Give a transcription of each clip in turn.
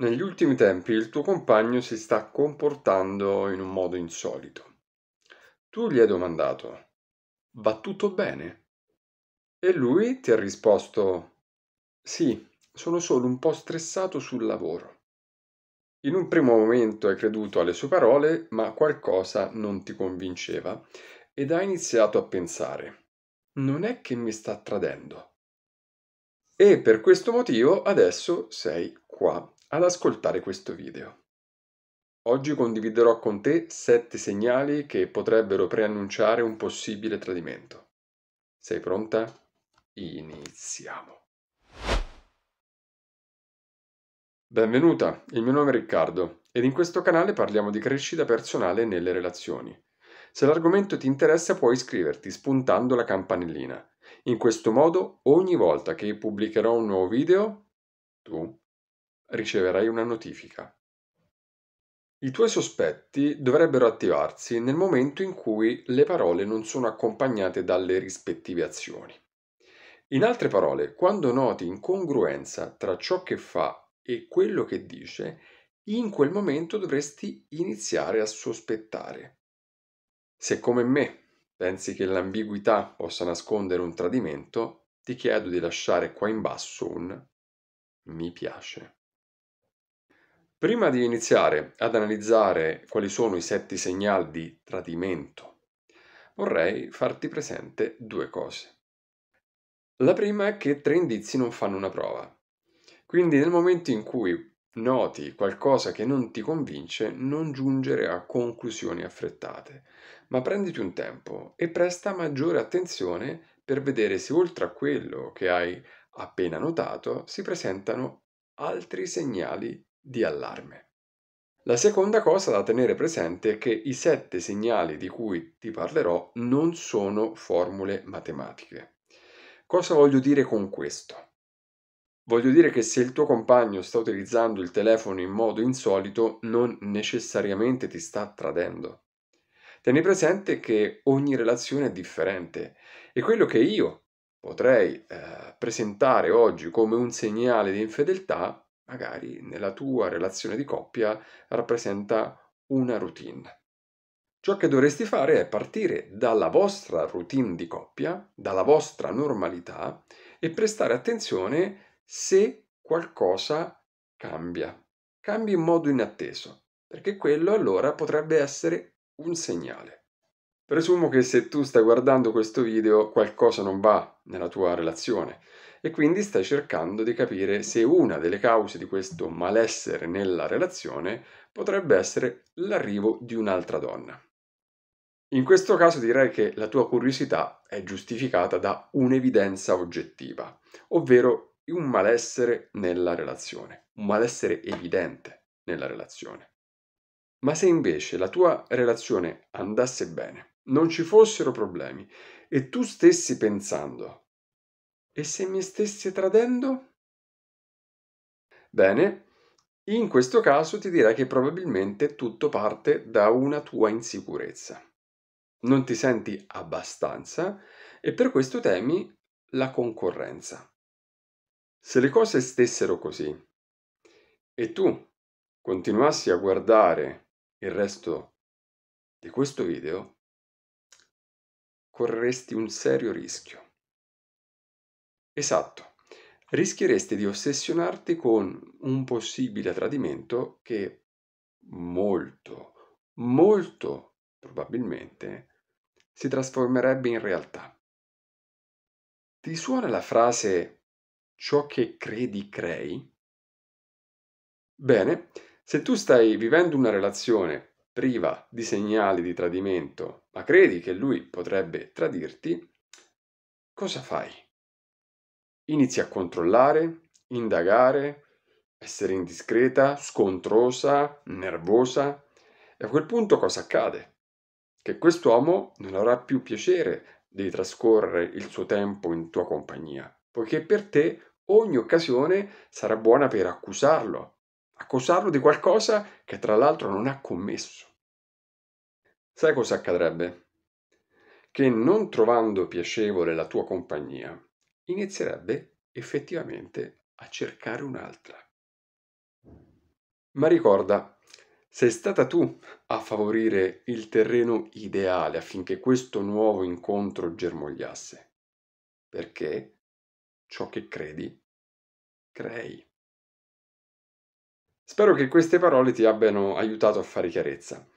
Negli ultimi tempi il tuo compagno si sta comportando in un modo insolito. Tu gli hai domandato, va tutto bene? E lui ti ha risposto, sì, sono solo un po' stressato sul lavoro. In un primo momento hai creduto alle sue parole, ma qualcosa non ti convinceva ed hai iniziato a pensare, non è che mi sta tradendo. E per questo motivo adesso sei qua ad ascoltare questo video. Oggi condividerò con te 7 segnali che potrebbero preannunciare un possibile tradimento. Sei pronta? Iniziamo! Benvenuta, il mio nome è Riccardo ed in questo canale parliamo di crescita personale nelle relazioni. Se l'argomento ti interessa puoi iscriverti spuntando la campanellina. In questo modo ogni volta che pubblicherò un nuovo video, tu riceverai una notifica. I tuoi sospetti dovrebbero attivarsi nel momento in cui le parole non sono accompagnate dalle rispettive azioni. In altre parole, quando noti incongruenza tra ciò che fa e quello che dice, in quel momento dovresti iniziare a sospettare. Se come me pensi che l'ambiguità possa nascondere un tradimento, ti chiedo di lasciare qua in basso un mi piace. Prima di iniziare ad analizzare quali sono i sette segnali di tradimento, vorrei farti presente due cose. La prima è che tre indizi non fanno una prova. Quindi nel momento in cui noti qualcosa che non ti convince, non giungere a conclusioni affrettate, ma prenditi un tempo e presta maggiore attenzione per vedere se oltre a quello che hai appena notato si presentano altri segnali di allarme. La seconda cosa da tenere presente è che i sette segnali di cui ti parlerò non sono formule matematiche. Cosa voglio dire con questo? Voglio dire che se il tuo compagno sta utilizzando il telefono in modo insolito, non necessariamente ti sta tradendo. Tieni presente che ogni relazione è differente e quello che io potrei eh, presentare oggi come un segnale di infedeltà magari nella tua relazione di coppia rappresenta una routine. Ciò che dovresti fare è partire dalla vostra routine di coppia, dalla vostra normalità e prestare attenzione se qualcosa cambia. Cambi in modo inatteso, perché quello allora potrebbe essere un segnale. Presumo che se tu stai guardando questo video qualcosa non va nella tua relazione e quindi stai cercando di capire se una delle cause di questo malessere nella relazione potrebbe essere l'arrivo di un'altra donna. In questo caso direi che la tua curiosità è giustificata da un'evidenza oggettiva, ovvero un malessere nella relazione, un malessere evidente nella relazione. Ma se invece la tua relazione andasse bene, non ci fossero problemi e tu stessi pensando e se mi stessi tradendo? Bene, in questo caso ti direi che probabilmente tutto parte da una tua insicurezza. Non ti senti abbastanza e per questo temi la concorrenza. Se le cose stessero così e tu continuassi a guardare il resto di questo video, correresti un serio rischio. Esatto. Rischieresti di ossessionarti con un possibile tradimento che molto, molto probabilmente si trasformerebbe in realtà. Ti suona la frase ciò che credi crei? Bene, se tu stai vivendo una relazione priva di segnali di tradimento, ma credi che lui potrebbe tradirti, cosa fai? inizi a controllare, indagare, essere indiscreta, scontrosa, nervosa. E a quel punto cosa accade? Che quest'uomo non avrà più piacere di trascorrere il suo tempo in tua compagnia, poiché per te ogni occasione sarà buona per accusarlo, accusarlo di qualcosa che tra l'altro non ha commesso. Sai cosa accadrebbe? Che non trovando piacevole la tua compagnia, inizierebbe effettivamente a cercare un'altra. Ma ricorda, sei stata tu a favorire il terreno ideale affinché questo nuovo incontro germogliasse, perché ciò che credi, crei. Spero che queste parole ti abbiano aiutato a fare chiarezza.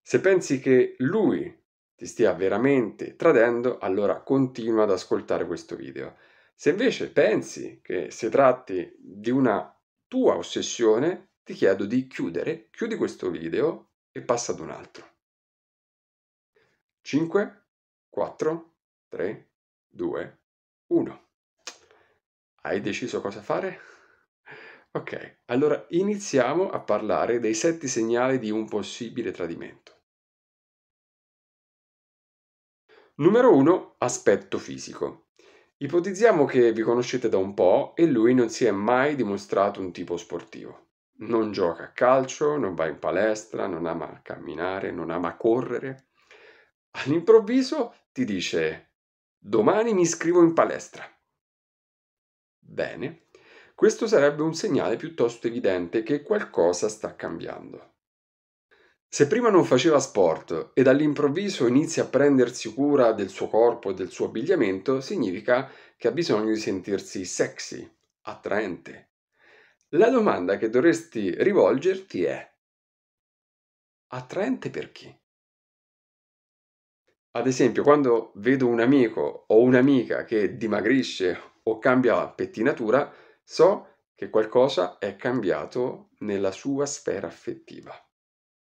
Se pensi che lui ti stia veramente tradendo, allora continua ad ascoltare questo video se invece pensi che si tratti di una tua ossessione, ti chiedo di chiudere, chiudi questo video e passa ad un altro. 5, 4, 3, 2, 1. Hai deciso cosa fare? Ok, allora iniziamo a parlare dei sette segnali di un possibile tradimento. Numero 1. Aspetto fisico. Ipotizziamo che vi conoscete da un po' e lui non si è mai dimostrato un tipo sportivo. Non gioca a calcio, non va in palestra, non ama camminare, non ama correre. All'improvviso ti dice domani mi iscrivo in palestra. Bene, questo sarebbe un segnale piuttosto evidente che qualcosa sta cambiando. Se prima non faceva sport e all'improvviso inizia a prendersi cura del suo corpo e del suo abbigliamento, significa che ha bisogno di sentirsi sexy, attraente. La domanda che dovresti rivolgerti è attraente per chi? Ad esempio, quando vedo un amico o un'amica che dimagrisce o cambia pettinatura, so che qualcosa è cambiato nella sua sfera affettiva.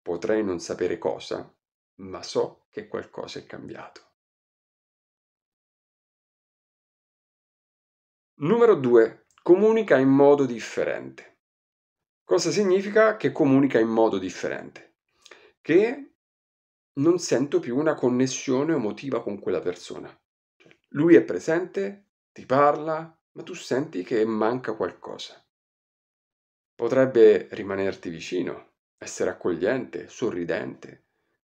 Potrei non sapere cosa, ma so che qualcosa è cambiato. Numero 2. Comunica in modo differente. Cosa significa che comunica in modo differente? Che non sento più una connessione emotiva con quella persona. Cioè, lui è presente, ti parla, ma tu senti che manca qualcosa. Potrebbe rimanerti vicino, essere accogliente, sorridente,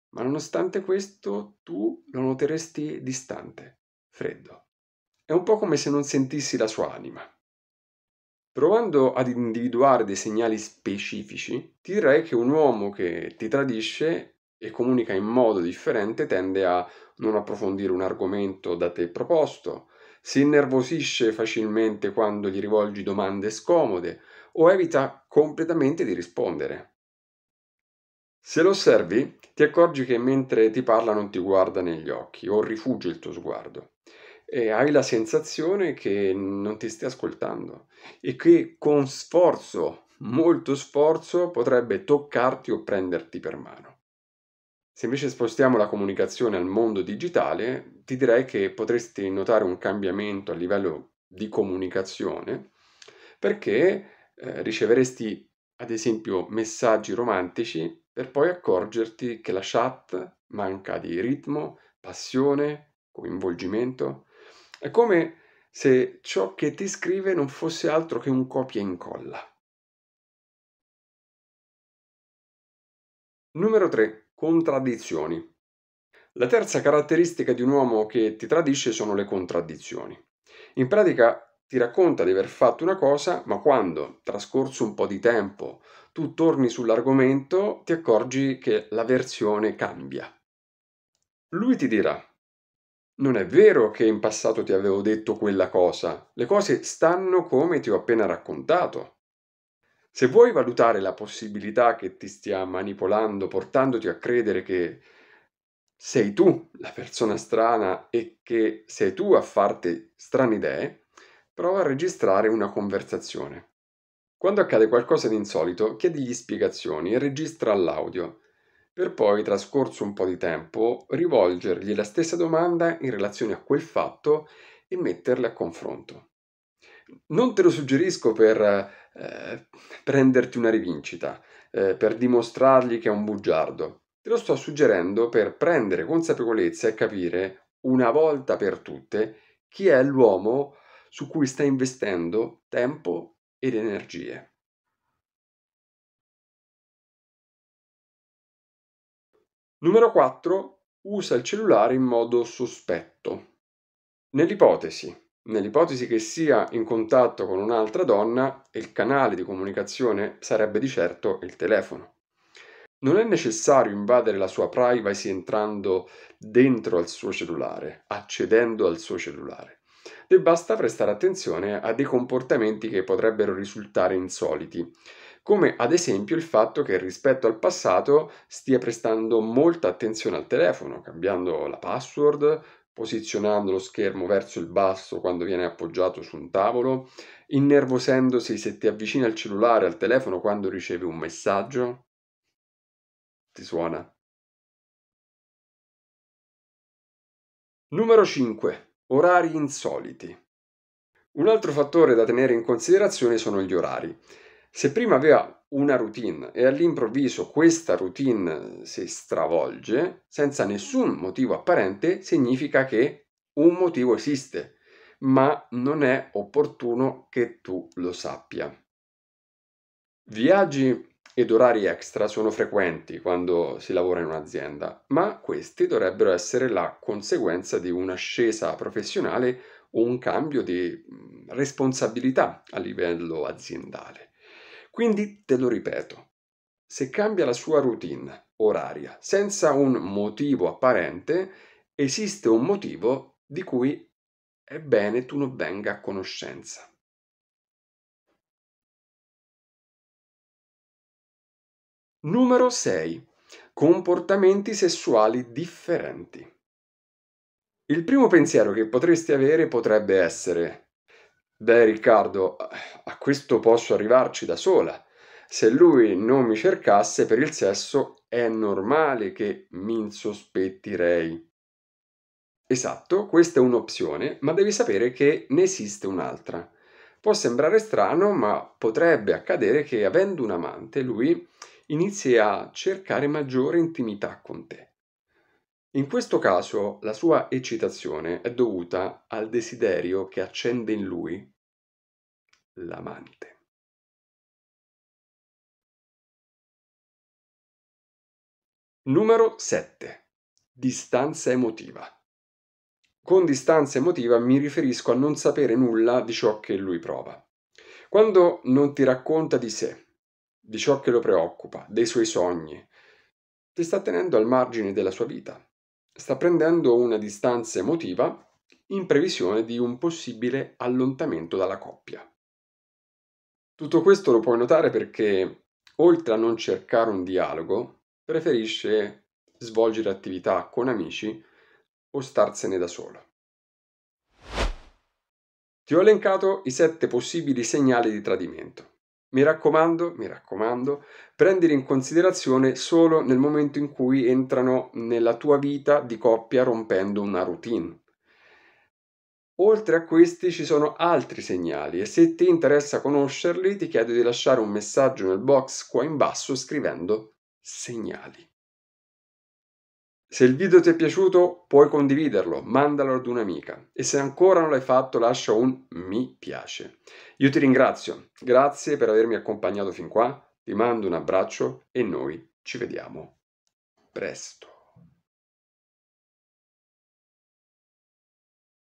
ma nonostante questo tu lo noteresti distante, freddo. È un po' come se non sentissi la sua anima. Provando ad individuare dei segnali specifici, ti direi che un uomo che ti tradisce e comunica in modo differente tende a non approfondire un argomento da te proposto, si innervosisce facilmente quando gli rivolgi domande scomode o evita completamente di rispondere. Se lo osservi, ti accorgi che mentre ti parla non ti guarda negli occhi o rifugge il tuo sguardo e hai la sensazione che non ti stia ascoltando e che con sforzo, molto sforzo, potrebbe toccarti o prenderti per mano. Se invece spostiamo la comunicazione al mondo digitale, ti direi che potresti notare un cambiamento a livello di comunicazione perché eh, riceveresti ad esempio messaggi romantici per poi accorgerti che la chat manca di ritmo, passione, coinvolgimento. È come se ciò che ti scrive non fosse altro che un copia e incolla. Numero 3. Contraddizioni. La terza caratteristica di un uomo che ti tradisce sono le contraddizioni. In pratica ti racconta di aver fatto una cosa, ma quando, trascorso un po' di tempo, tu torni sull'argomento, ti accorgi che la versione cambia. Lui ti dirà, non è vero che in passato ti avevo detto quella cosa, le cose stanno come ti ho appena raccontato. Se vuoi valutare la possibilità che ti stia manipolando, portandoti a credere che sei tu la persona strana e che sei tu a farti strane idee, Prova a registrare una conversazione. Quando accade qualcosa di insolito, chiedigli spiegazioni e registra l'audio, per poi, trascorso un po' di tempo, rivolgergli la stessa domanda in relazione a quel fatto e metterle a confronto. Non te lo suggerisco per eh, prenderti una rivincita, eh, per dimostrargli che è un bugiardo. Te lo sto suggerendo per prendere consapevolezza e capire, una volta per tutte, chi è l'uomo su cui stai investendo tempo ed energie. Numero 4. Usa il cellulare in modo sospetto. Nell'ipotesi Nell'ipotesi che sia in contatto con un'altra donna, il canale di comunicazione sarebbe di certo il telefono. Non è necessario invadere la sua privacy entrando dentro al suo cellulare, accedendo al suo cellulare debba prestare attenzione a dei comportamenti che potrebbero risultare insoliti, come ad esempio il fatto che rispetto al passato stia prestando molta attenzione al telefono, cambiando la password, posizionando lo schermo verso il basso quando viene appoggiato su un tavolo, innervosendosi se ti avvicina il cellulare al telefono quando ricevi un messaggio. Ti suona? Numero 5. Orari insoliti. Un altro fattore da tenere in considerazione sono gli orari. Se prima aveva una routine e all'improvviso questa routine si stravolge senza nessun motivo apparente, significa che un motivo esiste, ma non è opportuno che tu lo sappia. Viaggi ed orari extra sono frequenti quando si lavora in un'azienda, ma questi dovrebbero essere la conseguenza di un'ascesa professionale o un cambio di mm, responsabilità a livello aziendale. Quindi te lo ripeto, se cambia la sua routine oraria senza un motivo apparente, esiste un motivo di cui è bene tu non venga a conoscenza. Numero 6. Comportamenti sessuali differenti. Il primo pensiero che potresti avere potrebbe essere, beh Riccardo, a questo posso arrivarci da sola. Se lui non mi cercasse per il sesso è normale che mi insospettirei. Esatto, questa è un'opzione, ma devi sapere che ne esiste un'altra. Può sembrare strano, ma potrebbe accadere che avendo un amante lui inizi a cercare maggiore intimità con te. In questo caso la sua eccitazione è dovuta al desiderio che accende in lui l'amante. Numero 7. Distanza emotiva. Con distanza emotiva mi riferisco a non sapere nulla di ciò che lui prova. Quando non ti racconta di sé, di ciò che lo preoccupa, dei suoi sogni. Ti sta tenendo al margine della sua vita. Sta prendendo una distanza emotiva in previsione di un possibile allontanamento dalla coppia. Tutto questo lo puoi notare perché, oltre a non cercare un dialogo, preferisce svolgere attività con amici o starsene da solo. Ti ho elencato i sette possibili segnali di tradimento. Mi raccomando, mi raccomando, prendere in considerazione solo nel momento in cui entrano nella tua vita di coppia rompendo una routine. Oltre a questi ci sono altri segnali e se ti interessa conoscerli ti chiedo di lasciare un messaggio nel box qua in basso scrivendo segnali. Se il video ti è piaciuto puoi condividerlo, mandalo ad un'amica e se ancora non l'hai fatto lascia un mi piace. Io ti ringrazio, grazie per avermi accompagnato fin qua, ti mando un abbraccio e noi ci vediamo presto.